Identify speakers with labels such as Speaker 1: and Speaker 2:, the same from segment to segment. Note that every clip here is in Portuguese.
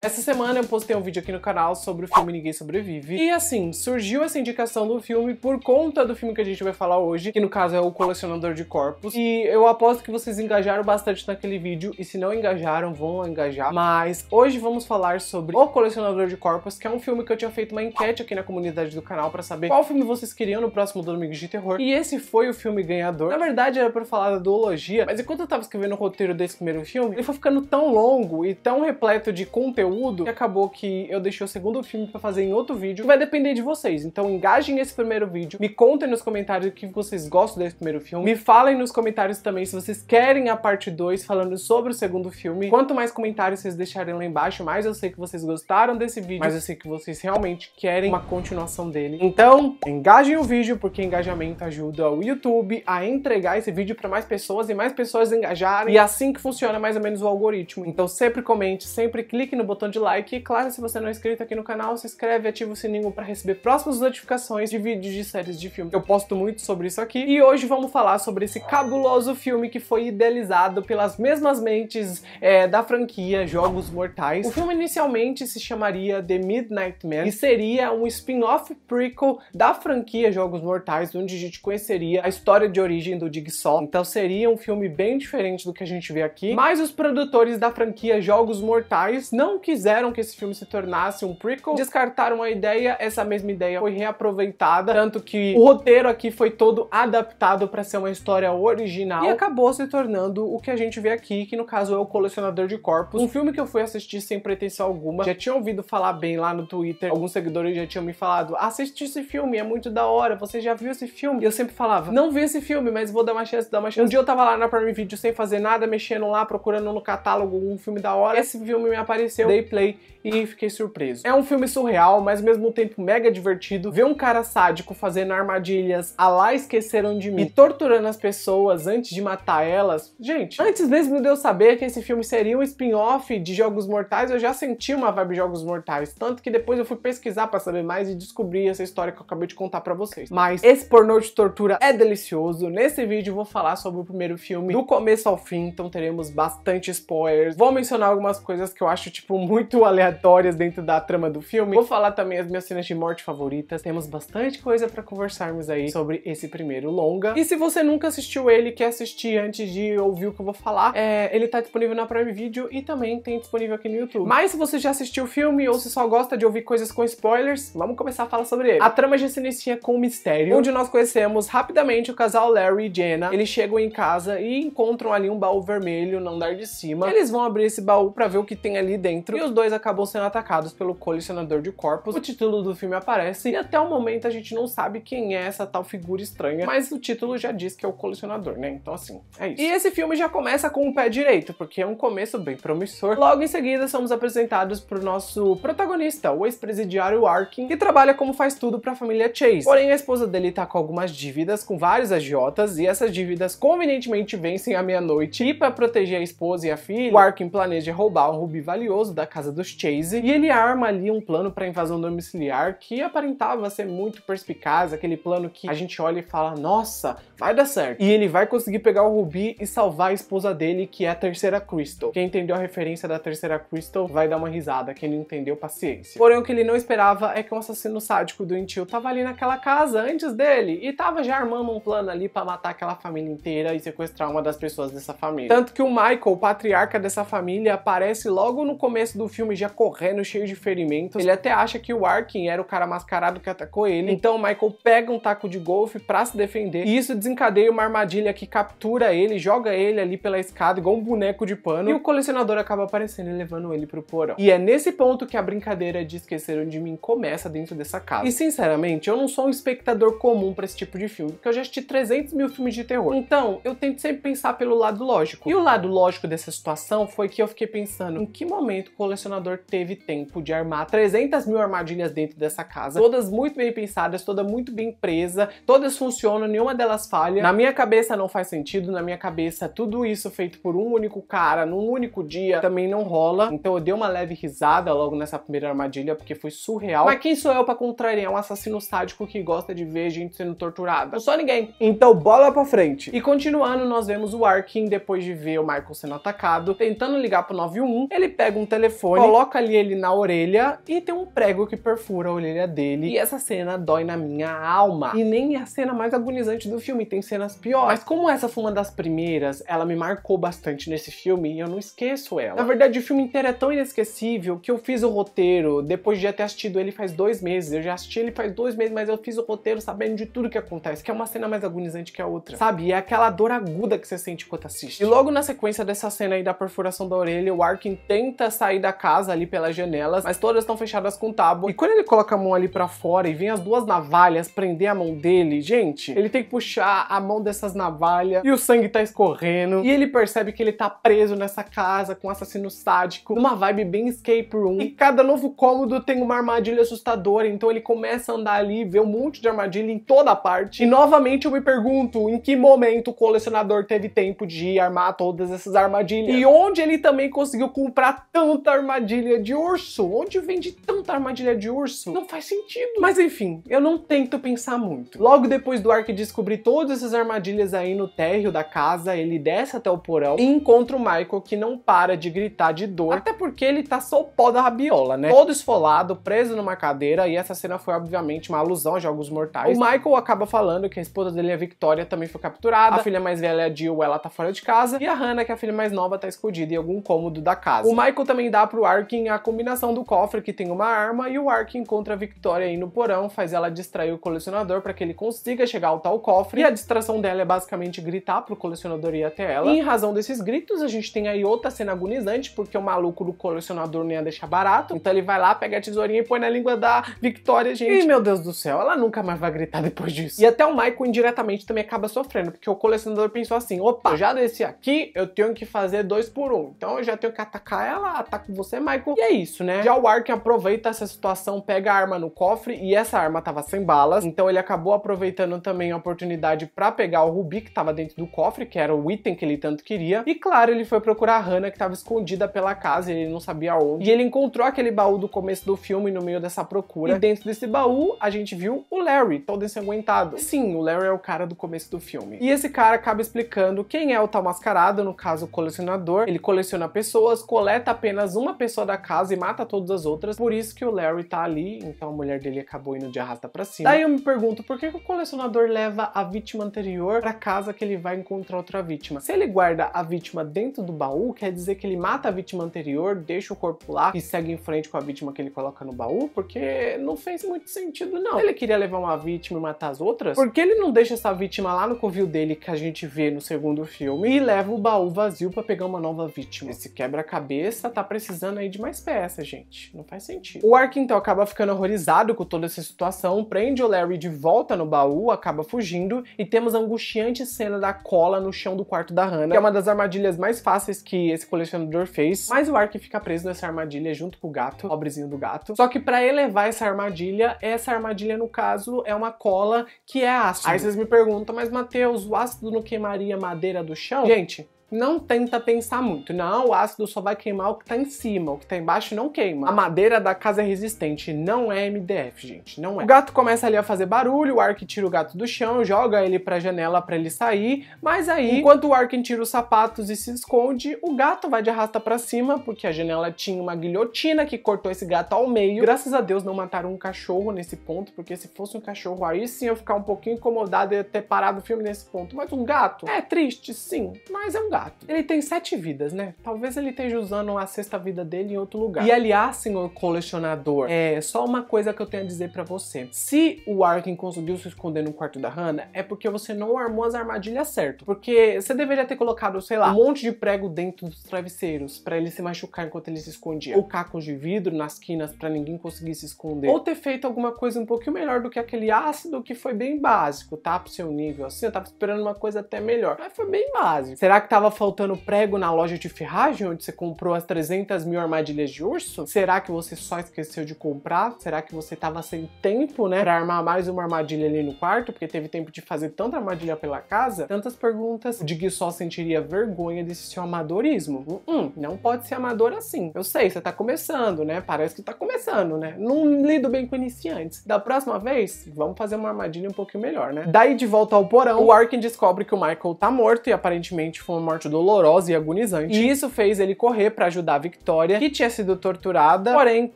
Speaker 1: Essa semana eu postei um vídeo aqui no canal sobre o filme Ninguém Sobrevive. E assim, surgiu essa indicação do filme por conta do filme que a gente vai falar hoje, que no caso é o Colecionador de Corpos. E eu aposto que vocês engajaram bastante naquele vídeo, e se não engajaram, vão engajar. Mas hoje vamos falar sobre O Colecionador de Corpos, que é um filme que eu tinha feito uma enquete aqui na comunidade do canal para saber qual filme vocês queriam no próximo Domingo de Terror. E esse foi o filme ganhador. Na verdade era pra falar da duologia, mas enquanto eu tava escrevendo o roteiro desse primeiro filme, ele foi ficando tão longo e tão repleto de conteúdo conteúdo e acabou que eu deixei o segundo filme para fazer em outro vídeo. Vai depender de vocês. Então engajem nesse primeiro vídeo, me contem nos comentários o que vocês gostam desse primeiro filme, me falem nos comentários também se vocês querem a parte 2 falando sobre o segundo filme. Quanto mais comentários vocês deixarem lá embaixo, mais eu sei que vocês gostaram desse vídeo, mas eu sei que vocês realmente querem uma continuação dele. Então, engajem o vídeo, porque engajamento ajuda o YouTube a entregar esse vídeo para mais pessoas e mais pessoas engajarem. E é assim que funciona mais ou menos o algoritmo. Então sempre comente, sempre clique no botão botão de like. E claro, se você não é inscrito aqui no canal, se inscreve e ativa o sininho para receber próximas notificações de vídeos de séries de filme. Eu posto muito sobre isso aqui. E hoje vamos falar sobre esse cabuloso filme que foi idealizado pelas mesmas mentes é, da franquia Jogos Mortais. O filme inicialmente se chamaria The Midnight Man e seria um spin-off prequel da franquia Jogos Mortais, onde a gente conheceria a história de origem do Jigsaw. Então seria um filme bem diferente do que a gente vê aqui, mas os produtores da franquia Jogos Mortais não quiseram que esse filme se tornasse um prequel, descartaram a ideia, essa mesma ideia foi reaproveitada, tanto que o roteiro aqui foi todo adaptado para ser uma história original e acabou se tornando o que a gente vê aqui, que no caso é o Colecionador de Corpos, um filme que eu fui assistir sem pretensão alguma, já tinha ouvido falar bem lá no Twitter, alguns seguidores já tinham me falado, assiste esse filme, é muito da hora, você já viu esse filme? E eu sempre falava, não vi esse filme, mas vou dar uma chance, dar uma chance. Um dia eu tava lá na Prime Video sem fazer nada, mexendo lá, procurando no catálogo um filme da hora, esse filme me apareceu, dei play e fiquei surpreso. É um filme surreal, mas ao mesmo tempo mega divertido. Ver um cara sádico fazendo armadilhas a lá esqueceram de mim e torturando as pessoas antes de matar elas. Gente, antes mesmo de eu saber que esse filme seria um spin-off de Jogos Mortais, eu já senti uma vibe de Jogos Mortais. Tanto que depois eu fui pesquisar para saber mais e descobri essa história que eu acabei de contar para vocês. Mas esse pornô de tortura é delicioso. Nesse vídeo eu vou falar sobre o primeiro filme do começo ao fim, então teremos bastante spoilers. Vou mencionar algumas coisas que eu acho, tipo, muito aleatórias dentro da trama do filme. Vou falar também as minhas cenas de morte favoritas. Temos bastante coisa para conversarmos aí sobre esse primeiro longa. E se você nunca assistiu ele, quer assistir antes de ouvir o que eu vou falar, é, ele tá disponível na Prime Video e também tem disponível aqui no YouTube. Mas se você já assistiu o filme ou se só gosta de ouvir coisas com spoilers, vamos começar a falar sobre ele. A trama já se inicia com um mistério, onde nós conhecemos rapidamente o casal Larry e Jenna. Eles chegam em casa e encontram ali um baú vermelho no andar de cima. Eles vão abrir esse baú para ver o que tem ali dentro e os dois acabam sendo atacados pelo colecionador de corpos. O título do filme aparece e até o momento a gente não sabe quem é essa tal figura estranha, mas o título já diz que é o colecionador, né? Então assim, é isso. E esse filme já começa com o pé direito, porque é um começo bem promissor. Logo em seguida somos apresentados pro nosso protagonista, o ex-presidiário Arkin, que trabalha como faz tudo para a família Chase. Porém a esposa dele tá com algumas dívidas com vários agiotas e essas dívidas convenientemente vencem à meia-noite. E para proteger a esposa e a filha, o Arkin planeja roubar um rubi valioso da casa dos Chase e ele arma ali um plano para invasão domiciliar que aparentava ser muito perspicaz, aquele plano que a gente olha e fala: "Nossa, vai dar certo". E ele vai conseguir pegar o Ruby e salvar a esposa dele, que é a terceira Crystal. Quem entendeu a referência da terceira Crystal vai dar uma risada, quem não entendeu, paciência. Porém o que ele não esperava é que um assassino sádico do doentio tava ali naquela casa antes dele e tava já armando um plano ali para matar aquela família inteira e sequestrar uma das pessoas dessa família. Tanto que o Michael, o patriarca dessa família, aparece logo no começo do filme já correndo, cheio de ferimentos. Ele até acha que o Arkin era o cara mascarado que atacou ele. Então o Michael pega um taco de golfe pra se defender. E isso desencadeia uma armadilha que captura ele, joga ele ali pela escada, igual um boneco de pano. E o colecionador acaba aparecendo e levando ele pro porão. E é nesse ponto que a brincadeira de Esqueceram de Mim começa dentro dessa casa. E sinceramente, eu não sou um espectador comum para esse tipo de filme, porque eu já assisti 300 mil filmes de terror. Então, eu tento sempre pensar pelo lado lógico. E o lado lógico dessa situação foi que eu fiquei pensando em que momento colecionador teve tempo de armar 300 mil armadilhas dentro dessa casa, todas muito bem pensadas, toda muito bem presa, todas funcionam, nenhuma delas falha. Na minha cabeça não faz sentido, na minha cabeça tudo isso feito por um único cara, num único dia, também não rola. Então eu dei uma leve risada logo nessa primeira armadilha, porque foi surreal. Mas quem sou eu para contrariar um assassino sádico que gosta de ver gente sendo torturada? Não sou ninguém. Então bola pra frente. E continuando, nós vemos o Arkin, depois de ver o Michael sendo atacado, tentando ligar pro 911, ele pega um telefone telefone, coloca ali ele na orelha e tem um prego que perfura a orelha dele. E essa cena dói na minha alma. E nem é a cena mais agonizante do filme, tem cenas piores. Mas como essa foi uma das primeiras, ela me marcou bastante nesse filme e eu não esqueço ela. Na verdade, o filme inteiro é tão inesquecível que eu fiz o roteiro depois de ter assistido ele faz dois meses. Eu já assisti ele faz dois meses, mas eu fiz o roteiro sabendo de tudo que acontece, que é uma cena mais agonizante que a outra. Sabe? É aquela dor aguda que você sente quando assiste. E logo na sequência dessa cena aí da perfuração da orelha, o Arkin tenta sair sair da casa ali pelas janelas, mas todas estão fechadas com tábua. E quando ele coloca a mão ali para fora e vem as duas navalhas prender a mão dele, gente, ele tem que puxar a mão dessas navalhas e o sangue tá escorrendo. E ele percebe que ele tá preso nessa casa com um assassino sádico, Uma vibe bem escape room. E cada novo cômodo tem uma armadilha assustadora, então ele começa a andar ali, vê um monte de armadilha em toda parte. E novamente eu me pergunto em que momento o colecionador teve tempo de armar todas essas armadilhas e onde ele também conseguiu comprar tanta armadilha de urso? Onde vende tanta armadilha de urso? Não faz sentido. Mas enfim, eu não tento pensar muito. Logo depois do Ark descobrir todas essas armadilhas aí no térreo da casa, ele desce até o porão e encontra o Michael que não para de gritar de dor, até porque ele tá só o pó da rabiola, né? Todo esfolado, preso numa cadeira e essa cena foi obviamente uma alusão a Jogos Mortais. O Michael acaba falando que a esposa dele, a Victoria, também foi capturada, a filha mais velha, a Jill, ela tá fora de casa e a Hannah, que é a filha mais nova, tá escondida em algum cômodo da casa. O Michael também dá dá pro Arkin a combinação do cofre que tem uma arma e o Arkin encontra a Victoria aí no porão, faz ela distrair o colecionador para que ele consiga chegar ao tal cofre e a distração dela é basicamente gritar pro colecionador ir até ela. E em razão desses gritos, a gente tem aí outra cena agonizante porque o maluco do colecionador não ia deixar barato, então ele vai lá, pega a tesourinha e põe na língua da Victoria, gente. E meu Deus do céu, ela nunca mais vai gritar depois disso. E até o Michael indiretamente também acaba sofrendo, porque o colecionador pensou assim, opa, eu já desci aqui, eu tenho que fazer dois por um, então eu já tenho que atacar ela, atacar com você, Michael. E é isso, né? Já o Ark aproveita essa situação, pega a arma no cofre e essa arma tava sem balas, então ele acabou aproveitando também a oportunidade para pegar o rubi que tava dentro do cofre, que era o item que ele tanto queria. E claro, ele foi procurar a Hannah que tava escondida pela casa, ele não sabia onde. E ele encontrou aquele baú do começo do filme no meio dessa procura. E dentro desse baú, a gente viu o Larry, todo ensanguentado. sim, o Larry é o cara do começo do filme. E esse cara acaba explicando quem é o tal mascarado, no caso o colecionador. Ele coleciona pessoas, coleta apenas uma pessoa da casa e mata todas as outras. Por isso que o Larry tá ali, então a mulher dele acabou indo de arrasta pra cima. Daí eu me pergunto, por que, que o colecionador leva a vítima anterior pra casa que ele vai encontrar outra vítima? Se ele guarda a vítima dentro do baú, quer dizer que ele mata a vítima anterior, deixa o corpo lá e segue em frente com a vítima que ele coloca no baú? Porque não fez muito sentido, não. Ele queria levar uma vítima e matar as outras? Por que ele não deixa essa vítima lá no covil dele que a gente vê no segundo filme e leva o baú vazio para pegar uma nova vítima? Esse quebra-cabeça tá precisando precisando aí de mais peças, gente. Não faz sentido. O Ark então acaba ficando horrorizado com toda essa situação, prende o Larry de volta no baú, acaba fugindo e temos a angustiante cena da cola no chão do quarto da Hannah, que é uma das armadilhas mais fáceis que esse colecionador fez. Mas o Ark fica preso nessa armadilha junto com o gato, pobrezinho do gato. Só que para elevar essa armadilha, essa armadilha no caso é uma cola que é ácido. Aí vocês me perguntam, mas Matheus, o ácido não queimaria madeira do chão? Gente, não tenta pensar muito, não, o ácido só vai queimar o que está em cima, o que está embaixo não queima. A madeira da casa é resistente, não é MDF, gente, não é. O gato começa ali a fazer barulho, o Ark tira o gato do chão, joga ele para a janela para ele sair, mas aí, enquanto o Ark tira os sapatos e se esconde, o gato vai de arrasta para cima, porque a janela tinha uma guilhotina que cortou esse gato ao meio. Graças a Deus não mataram um cachorro nesse ponto, porque se fosse um cachorro aí sim eu ficar um pouquinho incomodado e ter parado o filme nesse ponto. Mas um gato? É triste, sim, mas é um gato. Pato. Ele tem sete vidas, né? Talvez ele esteja usando a sexta vida dele em outro lugar. E aliás, senhor colecionador, é só uma coisa que eu tenho a dizer para você. Se o Arkin conseguiu se esconder no quarto da Hannah, é porque você não armou as armadilhas certo. Porque você deveria ter colocado, sei lá, um monte de prego dentro dos travesseiros para ele se machucar enquanto ele se escondia. Ou cacos de vidro nas quinas para ninguém conseguir se esconder. Ou ter feito alguma coisa um pouquinho melhor do que aquele ácido que foi bem básico, tá? Pro seu nível. Assim, eu tava esperando uma coisa até melhor. Mas foi bem básico. Será que tava Tava faltando prego na loja de ferragem onde você comprou as 300 mil armadilhas de urso? Será que você só esqueceu de comprar? Será que você tava sem tempo, né, para armar mais uma armadilha ali no quarto, porque teve tempo de fazer tanta armadilha pela casa? Tantas perguntas de que só sentiria vergonha desse seu amadorismo. Uh -uh, não pode ser amador assim. Eu sei, você tá começando, né? Parece que tá começando, né? Não lido bem com iniciantes. Da próxima vez, vamos fazer uma armadilha um pouquinho melhor, né? Daí de volta ao porão, o Arkin descobre que o Michael tá morto e aparentemente foi uma morte dolorosa e agonizante. E isso fez ele correr para ajudar a Victoria, que tinha sido torturada. Porém,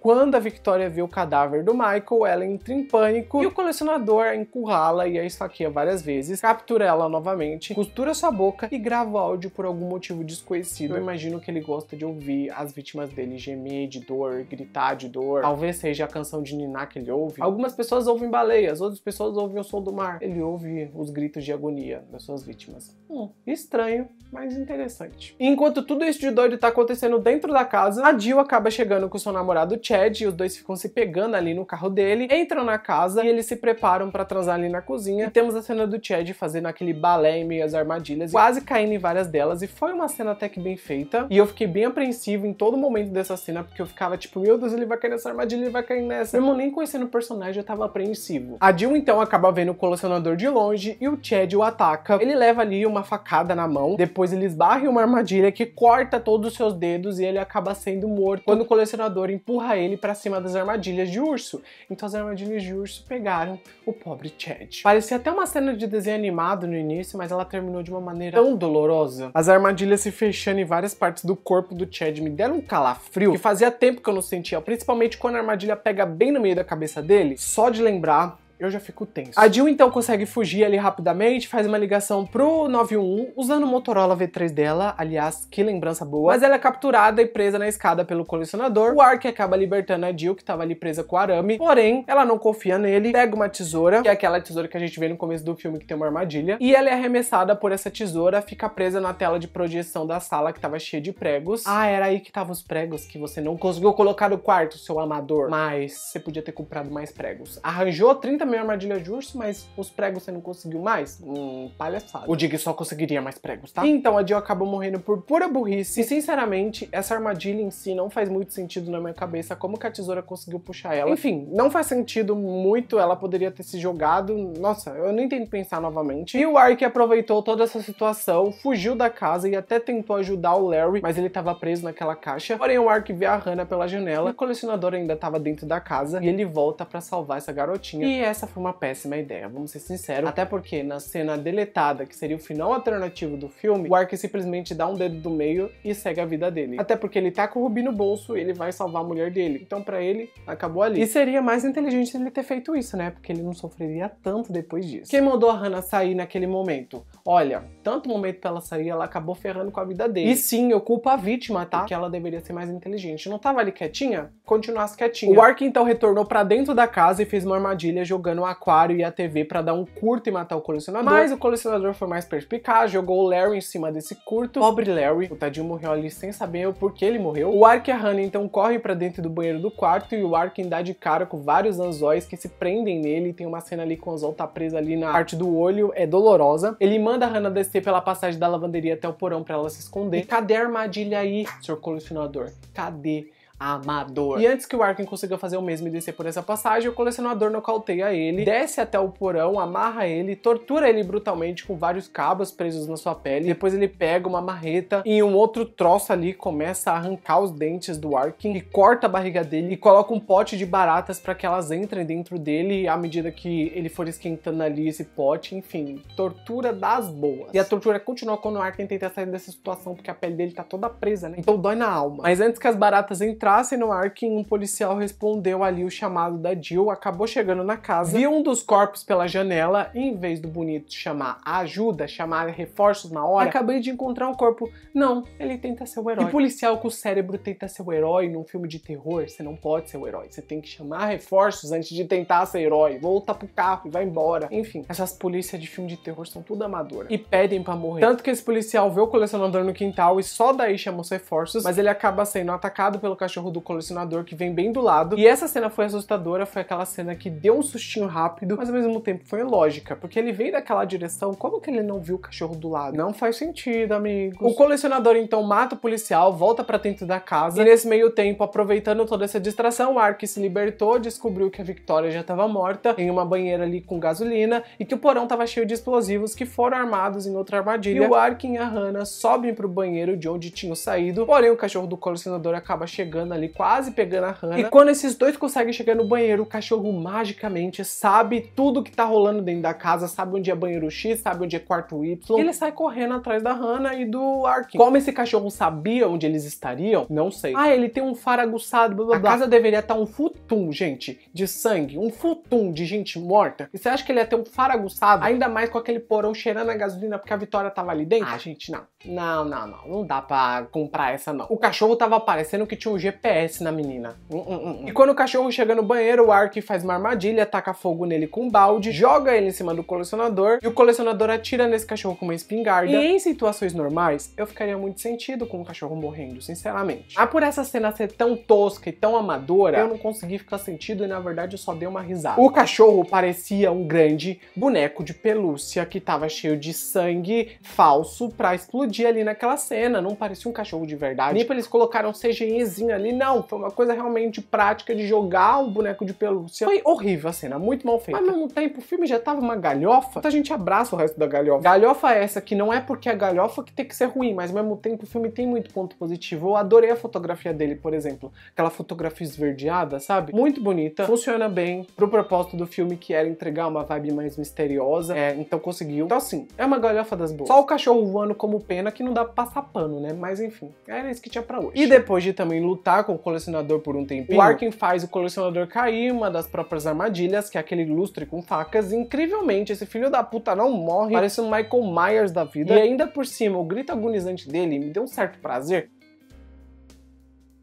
Speaker 1: quando a Victoria viu o cadáver do Michael, ela entra em pânico e o colecionador encurrala e a esfaqueia várias vezes, captura ela novamente, costura sua boca e grava áudio por algum motivo desconhecido. Eu imagino que ele gosta de ouvir as vítimas dele gemer de dor, gritar de dor. Talvez seja a canção de Niná que ele ouve. Algumas pessoas ouvem baleias, outras pessoas ouvem o som do mar. Ele ouve os gritos de agonia das suas vítimas. Hum, estranho, mas mais interessante. E enquanto tudo isso de doido tá acontecendo dentro da casa, a Jill acaba chegando com seu namorado Chad e os dois ficam se pegando ali no carro dele, entram na casa e eles se preparam para transar ali na cozinha. E temos a cena do Chad fazendo aquele balé em meio às armadilhas, quase caindo em várias delas, e foi uma cena até que bem feita. E eu fiquei bem apreensivo em todo momento dessa cena, porque eu ficava tipo, meu Deus, ele vai cair nessa armadilha, ele vai cair nessa. Mesmo nem conhecendo o personagem, eu tava apreensivo. A Jill então acaba vendo o colecionador de longe e o Chad o ataca. Ele leva ali uma facada na mão, depois ele ele esbarra em uma armadilha que corta todos os seus dedos e ele acaba sendo morto quando o colecionador empurra ele para cima das armadilhas de urso. Então as armadilhas de urso pegaram o pobre Chad. Parecia até uma cena de desenho animado no início, mas ela terminou de uma maneira tão dolorosa. As armadilhas se fechando em várias partes do corpo do Chad me deram um calafrio que fazia tempo que eu não sentia, principalmente quando a armadilha pega bem no meio da cabeça dele. Só de lembrar, eu já fico tenso. A Jill então consegue fugir ali rapidamente, faz uma ligação pro 911 usando o Motorola V3 dela, aliás, que lembrança boa. Mas ela é capturada e presa na escada pelo colecionador. O Ark acaba libertando a Jill, que tava ali presa com o arame, porém, ela não confia nele, pega uma tesoura, que é aquela tesoura que a gente vê no começo do filme que tem uma armadilha, e ela é arremessada por essa tesoura, fica presa na tela de projeção da sala que tava cheia de pregos. Ah, era aí que estavam os pregos que você não conseguiu colocar no quarto, seu amador. Mas você podia ter comprado mais pregos. Arranjou 30 também armadilha de urso, mas os pregos você não conseguiu mais? Hum, palhaçada. O Dig só conseguiria mais pregos, tá? Então a Jill acabou morrendo por pura burrice. E sinceramente, essa armadilha em si não faz muito sentido na minha cabeça, como que a tesoura conseguiu puxar ela. Enfim, não faz sentido muito, ela poderia ter se jogado. Nossa, eu nem que pensar novamente. E o Ark aproveitou toda essa situação, fugiu da casa e até tentou ajudar o Larry, mas ele tava preso naquela caixa. Porém, o Ark vê a Hannah pela janela, o colecionador ainda tava dentro da casa e ele volta para salvar essa garotinha. E essa essa foi uma péssima ideia, vamos ser sinceros. Até porque na cena deletada, que seria o final alternativo do filme, o Ark simplesmente dá um dedo do meio e segue a vida dele. Até porque ele tá com o Rubi no bolso e ele vai salvar a mulher dele. Então para ele, acabou ali. E seria mais inteligente ele ter feito isso, né? Porque ele não sofreria tanto depois disso. Quem mandou a Hannah sair naquele momento? Olha, tanto momento pra ela sair, ela acabou ferrando com a vida dele. E sim, eu culpo a vítima, tá? Que ela deveria ser mais inteligente. Não tava ali quietinha? Continuasse quietinha. O Ark então retornou para dentro da casa e fez uma armadilha jogando jogando o aquário e a TV para dar um curto e matar o colecionador. Mas o colecionador foi mais perspicaz, jogou o Larry em cima desse curto. Pobre Larry, o tadinho morreu ali sem saber o porquê ele morreu. O Ark e a Hannah então correm para dentro do banheiro do quarto e o Arkin dá de cara com vários anzóis que se prendem nele. Tem uma cena ali com o anzol tá preso ali na parte do olho, é dolorosa. Ele manda a Hannah descer pela passagem da lavanderia até o porão para ela se esconder. E cadê a armadilha aí, senhor colecionador? Cadê? amador. E antes que o Arkin consiga fazer o mesmo e descer por essa passagem, o colecionador nocauteia ele, desce até o porão, amarra ele, tortura ele brutalmente com vários cabos presos na sua pele. Depois ele pega uma marreta e um outro troço ali começa a arrancar os dentes do Arkin e corta a barriga dele e coloca um pote de baratas para que elas entrem dentro dele à medida que ele for esquentando ali esse pote, enfim, tortura das boas. E a tortura continua quando o Arkin tenta sair dessa situação porque a pele dele tá toda presa, né? Então dói na alma. Mas antes que as baratas entrem encontrassem no ar que um policial respondeu ali o chamado da Jill, acabou chegando na casa, viu um dos corpos pela janela e em vez do bonito chamar ajuda, chamar reforços na hora, acabei de encontrar um corpo. Não, ele tenta ser o herói. E policial com o cérebro tenta ser o herói num filme de terror, você não pode ser o herói. Você tem que chamar reforços antes de tentar ser herói. Volta pro carro e vai embora. Enfim, essas polícias de filme de terror são tudo amadoras. E pedem pra morrer. Tanto que esse policial vê o colecionador no quintal e só daí chama os reforços, mas ele acaba sendo atacado pelo cachorro cachorro do colecionador que vem bem do lado. E essa cena foi assustadora, foi aquela cena que deu um sustinho rápido, mas ao mesmo tempo foi lógica, porque ele veio daquela direção, como que ele não viu o cachorro do lado? Não faz sentido, amigos. O colecionador então mata o policial, volta para dentro da casa, e nesse meio tempo, aproveitando toda essa distração, o Ark se libertou, descobriu que a Victoria já estava morta em uma banheira ali com gasolina e que o porão estava cheio de explosivos que foram armados em outra armadilha. E o Ark e a Hannah sobem pro banheiro de onde tinham saído, porém o cachorro do colecionador acaba chegando ali, quase pegando a Hannah. E quando esses dois conseguem chegar no banheiro, o cachorro magicamente sabe tudo que tá rolando dentro da casa, sabe onde é banheiro X, sabe onde é quarto Y. E ele sai correndo atrás da Hannah e do Arkin. Como esse cachorro sabia onde eles estariam, não sei. Ah, ele tem um faro aguçado, blá blá a blá. A casa deveria estar tá um futum, gente, de sangue, um futum de gente morta. E você acha que ele ia ter um faro aguçado? Ainda mais com aquele porão cheirando a gasolina porque a Vitória tava ali dentro? Ah, gente, não. Não, não, não. Não dá pra comprar essa, não. O cachorro tava parecendo que tinha um GP FPS na menina. Uh, uh, uh. E quando o cachorro chega no banheiro, o Ark faz uma armadilha, taca fogo nele com um balde, joga ele em cima do colecionador e o colecionador atira nesse cachorro com uma espingarda. E em situações normais, eu ficaria muito sentido com o cachorro morrendo, sinceramente. Ah, por essa cena ser tão tosca e tão amadora, eu não consegui ficar sentido e na verdade eu só dei uma risada. O cachorro parecia um grande boneco de pelúcia que tava cheio de sangue falso pra explodir ali naquela cena. Não parecia um cachorro de verdade. Nem pra eles colocaram um CGIzinho ali e Não, foi uma coisa realmente prática de jogar um boneco de pelúcia. Foi horrível a cena, muito mal feita. Mas ao mesmo tempo, o filme já tava uma galhofa, a gente abraça o resto da galhofa. Galhofa é essa que não é porque é galhofa que tem que ser ruim, mas ao mesmo tempo o filme tem muito ponto positivo. Eu adorei a fotografia dele, por exemplo. Aquela fotografia esverdeada, sabe? Muito bonita, funciona bem pro propósito do filme que era entregar uma vibe mais misteriosa. É, então conseguiu. Então assim, é uma galhofa das boas. Só o cachorro voando como pena que não dá pra passar pano, né? Mas enfim, era isso que tinha pra hoje. E depois de também lutar tá com o colecionador por um tempinho, o Arkin faz o colecionador cair uma das próprias armadilhas, que é aquele lustre com facas. incrivelmente, esse filho da puta não morre, parecendo Michael Myers da vida. E ainda por cima, o grito agonizante dele me deu um certo prazer,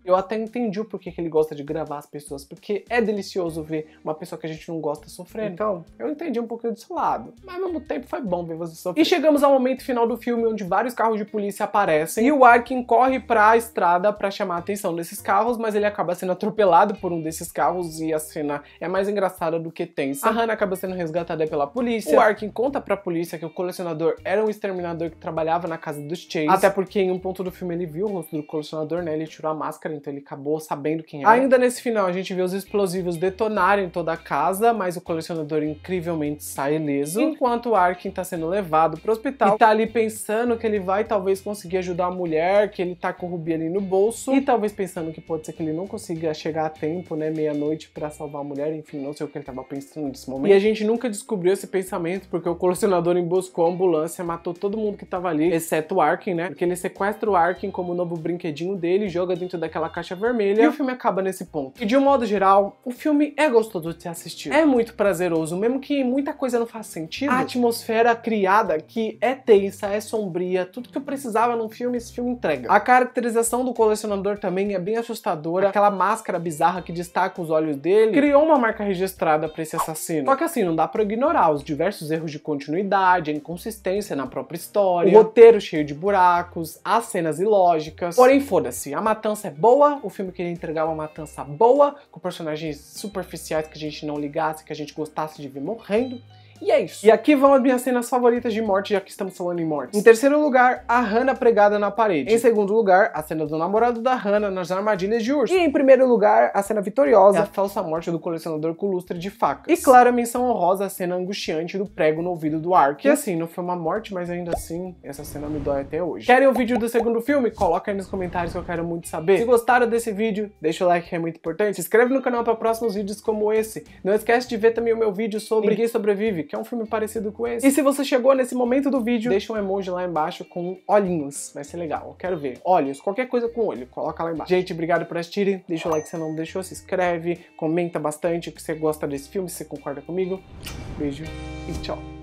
Speaker 1: eu até entendi o porquê que ele gosta de gravar as pessoas, porque é delicioso ver uma pessoa que a gente não gosta sofrendo. Então, eu entendi um pouquinho desse lado. Mas ao mesmo tempo foi bom ver você sofrer. E chegamos ao momento final do filme, onde vários carros de polícia aparecem, e o Arkin corre pra estrada para chamar a atenção desses carros, mas ele acaba sendo atropelado por um desses carros, e a cena é mais engraçada do que tensa. A Hannah acaba sendo resgatada pela polícia. O Arkin conta pra polícia que o colecionador era um exterminador que trabalhava na casa dos Chase. Até porque em um ponto do filme ele viu o rosto do colecionador, né? Ele tirou a máscara então ele acabou sabendo quem era. Ainda nesse final, a gente vê os explosivos detonarem toda a casa, mas o colecionador incrivelmente sai ileso, enquanto o Arkin tá sendo levado pro hospital e tá ali pensando que ele vai talvez conseguir ajudar a mulher, que ele tá com o Rubi ali no bolso, e talvez pensando que pode ser que ele não consiga chegar a tempo, né, meia-noite para salvar a mulher, enfim, não sei o que ele tava pensando nesse momento. E a gente nunca descobriu esse pensamento, porque o colecionador emboscou a ambulância, matou todo mundo que tava ali, exceto o Arkin, né, porque ele sequestra o Arkin como novo brinquedinho dele, joga dentro daquela caixa vermelha e o filme acaba nesse ponto. E de um modo geral, o filme é gostoso de se assistir. É muito prazeroso, mesmo que muita coisa não faça sentido. A atmosfera criada, que é tensa, é sombria, tudo que eu precisava num filme, esse filme entrega. A caracterização do colecionador também é bem assustadora, aquela máscara bizarra que destaca os olhos dele, criou uma marca registrada para esse assassino. Só que assim, não dá para ignorar os diversos erros de continuidade, a inconsistência na própria história, o roteiro cheio de buracos, as cenas ilógicas. Porém, foda-se, a matança é boa boa, o filme queria entregar uma matança boa, com personagens superficiais que a gente não ligasse, que a gente gostasse de ver morrendo. E é isso. E aqui vão as minhas cenas favoritas de morte, já que estamos falando em mortes. Em terceiro lugar, a Hannah pregada na parede. Em segundo lugar, a cena do namorado da Hannah nas armadilhas de urso. E em primeiro lugar, a cena vitoriosa, é a falsa morte do colecionador com lustre de facas. E claro, a menção honrosa à cena angustiante do prego no ouvido do Ark. E assim, não foi uma morte, mas ainda assim, essa cena me dói até hoje. Querem o vídeo do segundo filme? Coloca aí nos comentários que eu quero muito saber. Se gostaram desse vídeo, deixa o like que é muito importante. Se inscreve no canal para próximos vídeos como esse. Não esquece de ver também o meu vídeo sobre Ninguém Sobrevive que é um filme parecido com esse. E se você chegou nesse momento do vídeo, deixa um emoji lá embaixo com olhinhos. Vai ser legal, eu quero ver. Olhos, qualquer coisa com olho, coloca lá embaixo. Gente, obrigado por assistirem. Deixa o like se você não deixou, se inscreve, comenta bastante o que você gosta desse filme, se você concorda comigo. Beijo e tchau.